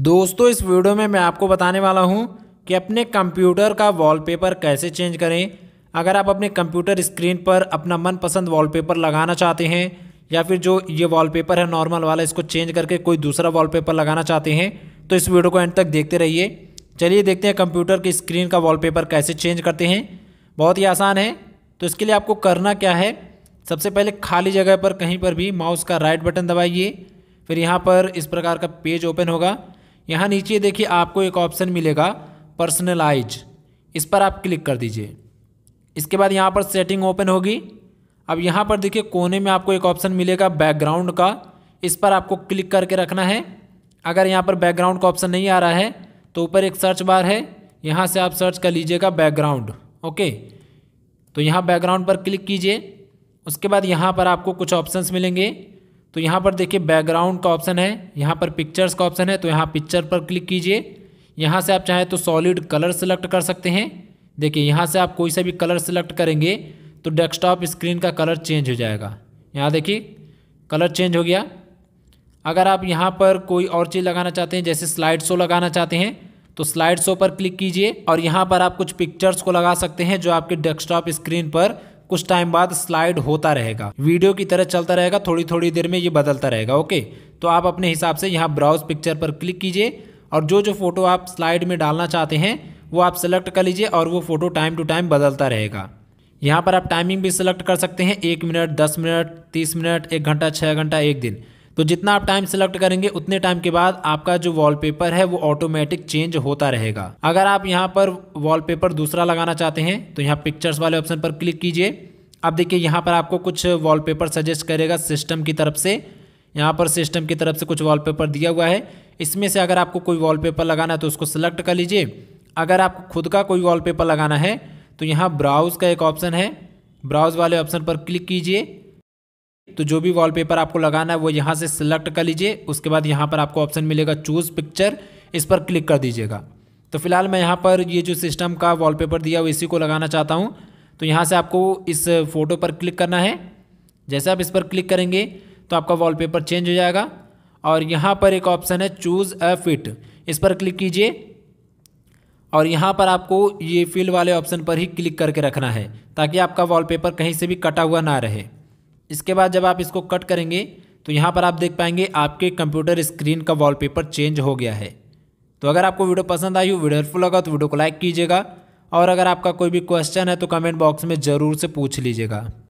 दोस्तों इस वीडियो में मैं आपको बताने वाला हूं कि अपने कंप्यूटर का वॉलपेपर कैसे चेंज करें अगर आप अपने कंप्यूटर स्क्रीन पर अपना मनपसंद वॉलपेपर लगाना चाहते हैं या फिर जो ये वॉलपेपर है नॉर्मल वाला इसको चेंज करके कोई दूसरा वॉलपेपर लगाना चाहते हैं तो इस वीडियो को एंड तक देखते रहिए चलिए देखते हैं कंप्यूटर की स्क्रीन का वॉलपेपर कैसे चेंज करते हैं बहुत ही आसान है तो इसके लिए आपको करना क्या है सबसे पहले खाली जगह पर कहीं पर भी माउस का राइट बटन दबाइए फिर यहाँ पर इस प्रकार का पेज ओपन होगा यहाँ नीचे देखिए आपको एक ऑप्शन मिलेगा पर्सनलाइज इस पर आप क्लिक कर दीजिए इसके बाद यहाँ पर सेटिंग ओपन होगी अब यहाँ पर देखिए कोने में आपको एक ऑप्शन मिलेगा बैकग्राउंड का इस पर आपको क्लिक करके रखना है अगर यहाँ पर बैकग्राउंड का ऑप्शन नहीं आ रहा है तो ऊपर एक सर्च बार है यहाँ से आप सर्च कर लीजिएगा बैकग्राउंड ओके तो यहाँ बैकग्राउंड पर क्लिक कीजिए उसके बाद यहाँ पर आपको कुछ ऑप्शंस मिलेंगे तो यहाँ पर देखिए बैकग्राउंड का ऑप्शन है यहाँ पर पिक्चर्स का ऑप्शन है तो यहाँ पिक्चर पर क्लिक कीजिए यहाँ से आप चाहें तो सॉलिड कलर सेलेक्ट कर सकते हैं देखिए यहाँ से आप कोई सा भी कलर सेलेक्ट करेंगे तो डेस्कटॉप स्क्रीन का कलर चेंज हो जाएगा यहाँ देखिए कलर चेंज हो गया अगर आप यहाँ पर कोई और चीज़ लगाना चाहते हैं जैसे स्लाइड शो लगाना चाहते हैं तो स्लाइड शो पर क्लिक कीजिए और यहाँ पर आप कुछ पिक्चर्स को लगा सकते हैं जो आपके डेस्कटॉप स्क्रीन पर कुछ टाइम बाद स्लाइड होता रहेगा वीडियो की तरह चलता रहेगा थोड़ी थोड़ी देर में ये बदलता रहेगा ओके तो आप अपने हिसाब से यहाँ ब्राउज पिक्चर पर क्लिक कीजिए और जो जो फोटो आप स्लाइड में डालना चाहते हैं वो आप सेलेक्ट कर लीजिए और वो फ़ोटो टाइम टू टाइम बदलता रहेगा यहाँ पर आप टाइमिंग भी सिलेक्ट कर सकते हैं एक मिनट दस मिनट तीस मिनट एक घंटा छः घंटा एक दिन तो जितना आप टाइम सेलेक्ट करेंगे उतने टाइम के बाद आपका जो वॉलपेपर है वो ऑटोमेटिक चेंज होता रहेगा अगर आप यहाँ पर वॉलपेपर दूसरा लगाना चाहते हैं तो यहाँ पिक्चर्स वाले ऑप्शन पर क्लिक कीजिए अब देखिए यहाँ पर आपको कुछ वॉलपेपर सजेस्ट करेगा सिस्टम की तरफ से यहाँ पर सिस्टम की तरफ से कुछ वॉलपेपर दिया हुआ है इसमें से अगर आपको कोई वॉलपेपर लगाना है तो उसको सिलेक्ट कर लीजिए अगर आपको खुद का कोई वॉलपेपर लगाना है तो यहाँ ब्राउज़ का एक ऑप्शन है ब्राउज़ वाले ऑप्शन पर क्लिक कीजिए तो जो भी वॉलपेपर आपको लगाना है वो यहाँ से सिलेक्ट कर लीजिए उसके बाद यहाँ पर आपको ऑप्शन मिलेगा चूज़ पिक्चर इस पर क्लिक कर दीजिएगा तो फिलहाल मैं यहाँ पर ये जो सिस्टम का वॉलपेपर दिया हुआ इसी को लगाना चाहता हूँ तो यहाँ से आपको इस फ़ोटो पर क्लिक करना है जैसे आप इस पर क्लिक करेंगे तो आपका वॉलपेपर चेंज हो जाएगा और यहाँ पर एक ऑप्शन है चूज़ अ फिट इस पर क्लिक कीजिए और यहाँ पर आपको ये फिल वाले ऑप्शन पर ही क्लिक करके रखना है ताकि आपका वॉलपेपर कहीं से भी कटा हुआ ना रहे इसके बाद जब आप इसको कट करेंगे तो यहाँ पर आप देख पाएंगे आपके कंप्यूटर स्क्रीन का वॉलपेपर चेंज हो गया है तो अगर आपको वीडियो पसंद आई हो वीडियो हेल्पफुल लगा तो वीडियो को लाइक कीजिएगा और अगर आपका कोई भी क्वेश्चन है तो कमेंट बॉक्स में ज़रूर से पूछ लीजिएगा